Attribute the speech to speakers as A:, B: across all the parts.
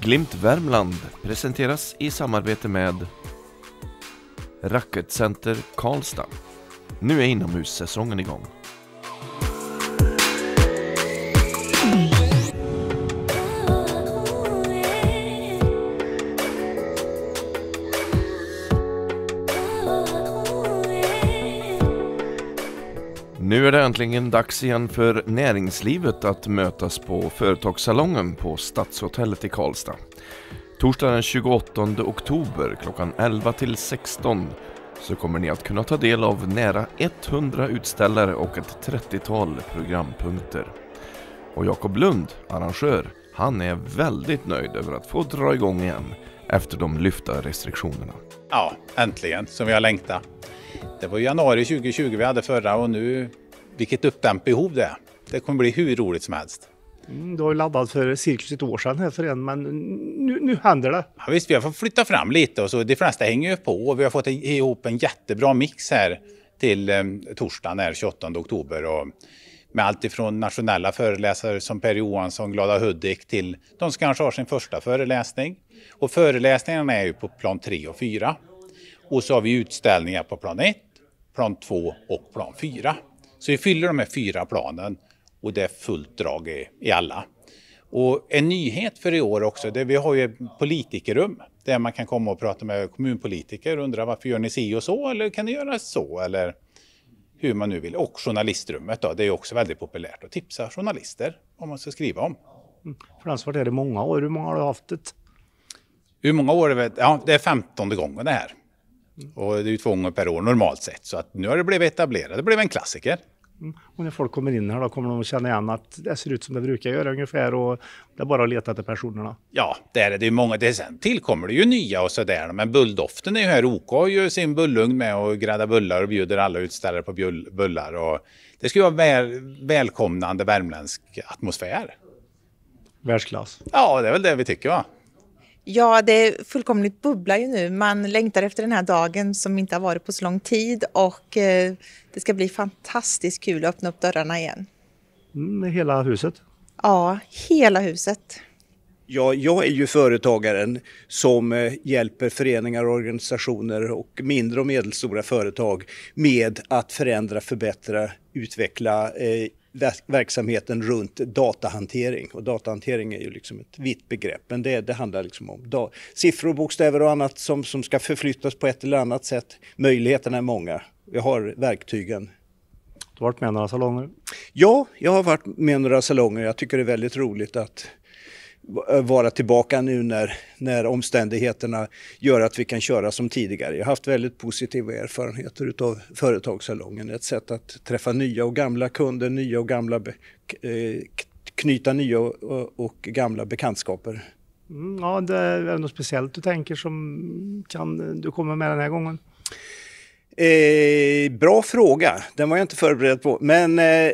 A: Glimt Värmland presenteras i samarbete med Racketcenter Karlstad. Nu är inomhussäsongen igång. Nu är det äntligen dags igen för näringslivet att mötas på Företagssalongen på Stadshotellet i Karlstad. Torsdagen den 28 oktober klockan 11 till 16 så kommer ni att kunna ta del av nära 100 utställare och ett 30-tal programpunkter. Och Jakob Lund, arrangör, han
B: är väldigt nöjd över att få dra igång igen efter de lyfta restriktionerna. Ja, äntligen som vi har längtat. Det var januari 2020 vi hade förra och nu vilket uppdämt behov det är. Det kommer bli hur roligt som helst.
C: Mm, du har ju laddat för cirkus ett år sedan här för en, men nu, nu
B: händer det. Ja, visst, vi har fått flytta fram lite och så de flesta hänger ju på och vi har fått ihop en jättebra mix här till eh, torsdagen den 28 oktober. Och med allt ifrån nationella föreläsare som Per Johansson, Glada Hudik till de som kanske har sin första föreläsning. Och föreläsningarna är ju på plan 3 och 4. Och så har vi utställningar på plan 1, plan 2 och plan 4. Så vi fyller de här fyra planen och det är fullt drag i, i alla. Och en nyhet för i år också, det vi har ju politikerrum där man kan komma och prata med kommunpolitiker och undra varför gör ni si och så eller kan ni göra så eller hur man nu vill. Och journalistrummet då, det är också väldigt populärt att tipsa journalister om man ska skriva om. Mm. För ansvaret är det många år, hur många har du haft det? Hur många år? ja, det är femtonde gången det här. Mm. Och det är ju två gånger per år normalt sett. Så att nu har det blivit etablerat, det blev en klassiker.
C: Och när folk kommer in här då kommer de att känna igen att det ser ut som det brukar göra ungefär och det är bara att leta efter personerna.
B: Ja, det är det. det är många. Det är, sen tillkommer det ju nya och sådär. Men Bulldoften är ju här. OK har ju sin bullugn med och gräddar bullar och bjuder alla utställare på bullar. Och det ju vara väl, välkomnande värmländsk atmosfär. Världsklass. Ja, det är väl det vi tycker va.
D: Ja, det fullkomligt bubblar ju nu. Man längtar efter den här dagen som inte har varit på så lång tid och eh, det ska bli fantastiskt kul att öppna upp dörrarna igen.
C: Mm, hela huset?
D: Ja, hela huset.
E: Ja, jag är ju företagaren som eh, hjälper föreningar, organisationer och mindre och medelstora företag med att förändra, förbättra, utveckla eh, verksamheten runt datahantering. Och datahantering är ju liksom ett vitt begrepp, men det, det handlar liksom om siffror, bokstäver och annat som, som ska förflyttas på ett eller annat sätt. Möjligheterna är många. Jag har verktygen. Du har varit med några salonger? Ja, jag har varit med några salonger. Jag tycker det är väldigt roligt att Eh, vara tillbaka nu när, när omständigheterna gör att vi kan köra som tidigare. Jag har haft väldigt positiva erfarenheter av företagssalongen. Ett sätt att träffa nya och gamla kunder, nya och gamla eh, knyta nya och gamla bekantskaper.
C: Mm, ja, det är något speciellt du tänker som kan, eh, du kommer med den här gången?
E: Eh, bra fråga. Den var jag inte förberedd på. Men eh,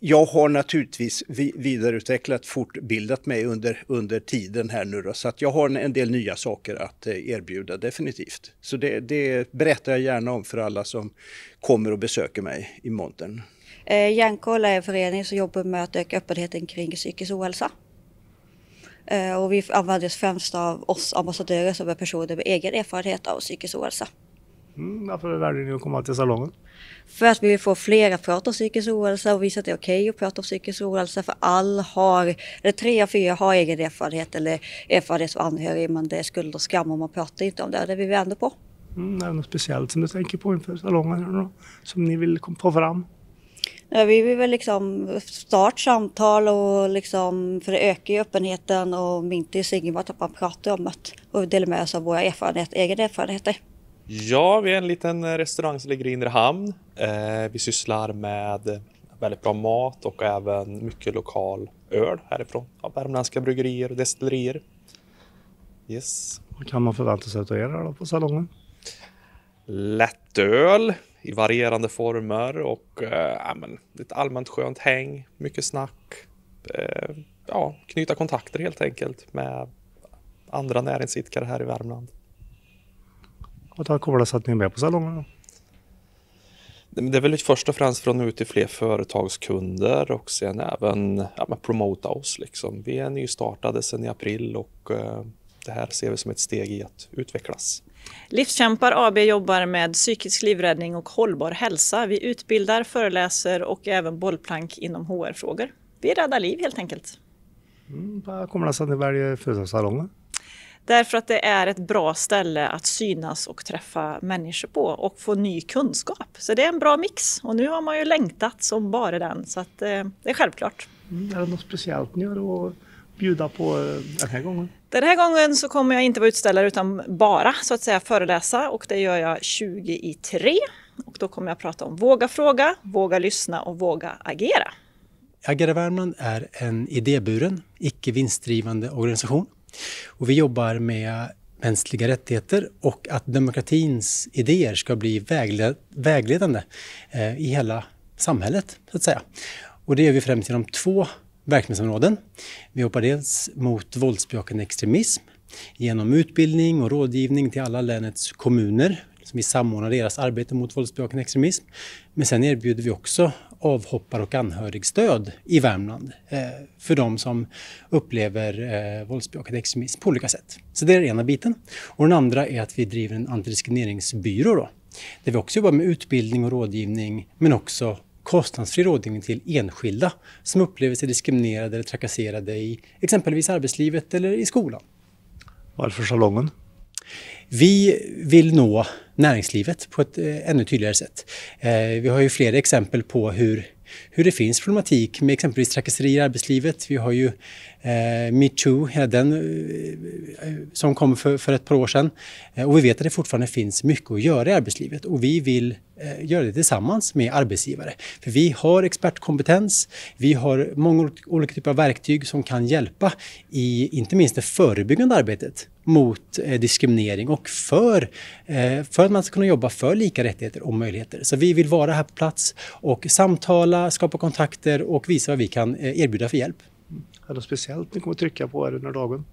E: jag har naturligtvis vidareutvecklat, fortbildat mig under, under tiden här nu då, så att jag har en, en del nya saker att eh, erbjuda definitivt. Så det, det, berättar jag gärna om för alla som kommer och besöker mig i montern.
B: Eh, Hjärnkoll är en förening som jobbar med att öka öppenheten kring psykisk ohälsa. Eh, och vi användes främst av oss ambassadörer som är personer med egen erfarenhet av psykisk ohälsa.
C: Mm, varför väljer ni att komma till salongen?
B: För att vi vill få fler att prata om psykisk ohälsa och visa att det är okej okay att prata om psykisk ohälsa. För alla har, eller tre av fyra har egen erfarenhet eller erfarenhet som anhörig. Men det är skuld och skam om man pratar inte om det. Det vill vi ändra på.
C: Mm, är det något speciellt som du tänker på inför salongen? Som ni vill få fram?
B: Ja, vi vill väl liksom starta samtal och liksom, för det ökar ju öppenheten och inte i att man pratar om det och delar med oss av våra erfarenheter, egna erfarenheter.
D: Ja, vi är en liten eh, restaurang som ligger i inre hamn. Eh, vi sysslar med väldigt bra mat och även mycket lokal öl härifrån. Ja, värmländska bryggerier och
C: destillerier. Yes. Vad kan man förvänta sig av er då på salongen?
D: Lättöl i varierande former och eh, men, ett allmänt skönt häng, mycket snack. Eh, ja, knyta kontakter helt enkelt med andra näringsidkare här i Värmland att ha
C: kolasat ni med på salongerna?
D: Det är väl först och främst från ut till fler företagskunder och sen även ja, promota oss. Liksom. Vi är nystartade sen i april och eh, det här ser vi som ett steg i att utvecklas.
B: Livskämpar AB jobbar med psykisk livräddning och hållbar hälsa. Vi utbildar, föreläser och även bollplank inom HR-frågor. Vi räddar liv helt enkelt.
C: Mm, kommer det sig att ni väljer företagssalonger?
B: Därför att det är ett bra ställe att synas och träffa människor på och få ny kunskap. Så det är en bra mix och nu har man ju längtat som bara den så att, eh, det är självklart.
C: Mm, är det något speciellt ni har att bjuda på eh, den här gången?
B: Den här gången så kommer jag inte vara utställare utan bara så att säga föreläsa och det gör jag 20 i 3. Och då kommer jag prata om våga fråga, våga lyssna och våga agera.
F: Agera Värmland är en idéburen, icke vinstdrivande organisation och vi jobbar med mänskliga rättigheter och att demokratins idéer ska bli vägledande eh, i hela samhället, så att säga. Och det gör vi främst genom två verksamhetsområden. Vi jobbar dels mot våldsbejakande extremism genom utbildning och rådgivning till alla länets kommuner vi samordnar deras arbete mot våldsbejakande extremism. Men sen erbjuder vi också avhoppar och anhörigstöd i Värmland eh, för de som upplever eh, våldsbejakande extremism på olika sätt. Så det är den ena biten. Och den andra är att vi driver en antidiskrimineringsbyrå då, där vi också jobbar med utbildning och rådgivning men också kostnadsfri rådgivning till enskilda som upplever sig diskriminerade eller trakasserade i exempelvis arbetslivet eller i skolan. Varför salongen? Vi vill nå näringslivet på ett eh, ännu tydligare sätt. Eh, vi har ju flera exempel på hur hur det finns problematik med exempelvis trakasserier i arbetslivet. Vi har ju eh, metoo, den eh, som kom för, för ett par år sedan. och vi vet att det fortfarande finns mycket att göra i arbetslivet och vi vill Eh, göra det tillsammans med arbetsgivare. För vi har expertkompetens, vi har många olika typer av verktyg som kan hjälpa i inte minst det förebyggande arbetet mot eh, diskriminering och för, eh, för att man ska kunna jobba för lika rättigheter och möjligheter. Så vi vill vara här på plats och samtala, skapa kontakter och visa vad vi kan erbjuda för hjälp. Är det något speciellt ni kommer trycka på under dagen?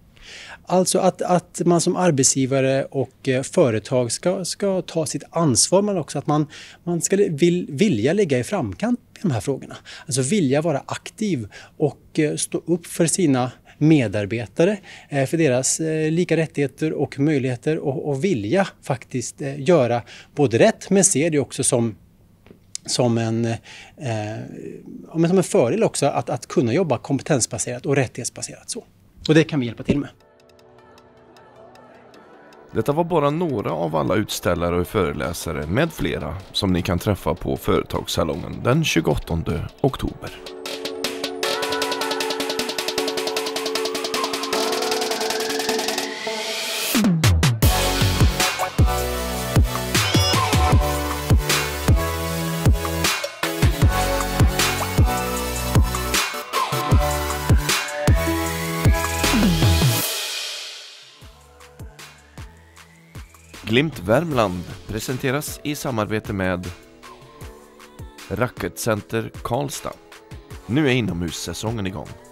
F: Alltså att, att man som arbetsgivare och eh, företag ska, ska ta sitt ansvar men också att man, man ska vil, vilja ligga i framkant i de här frågorna. Alltså vilja vara aktiv och eh, stå upp för sina medarbetare, eh, för deras lika rättigheter och möjligheter och, och vilja faktiskt göra både rätt men se det också som som en, eh, som en fördel också att, att kunna jobba kompetensbaserat och rättighetsbaserat. så. Och det kan vi hjälpa till med.
A: Detta var bara några av alla utställare och föreläsare med flera som ni kan träffa på Företagssalongen den 28 oktober. Glimt Värmland presenteras i samarbete med Racketcenter Karlstad. Nu är inomhussäsongen igång.